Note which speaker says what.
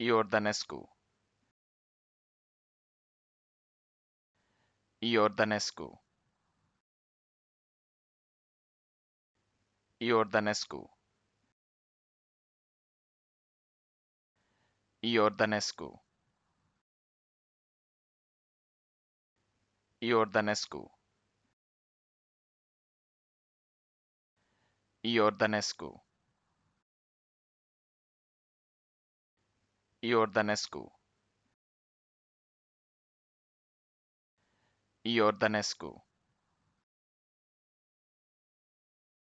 Speaker 1: Iordănescu Iordănescu Iordănescu Iordănescu Iordănescu Iordănescu Iordănescu Iordănescu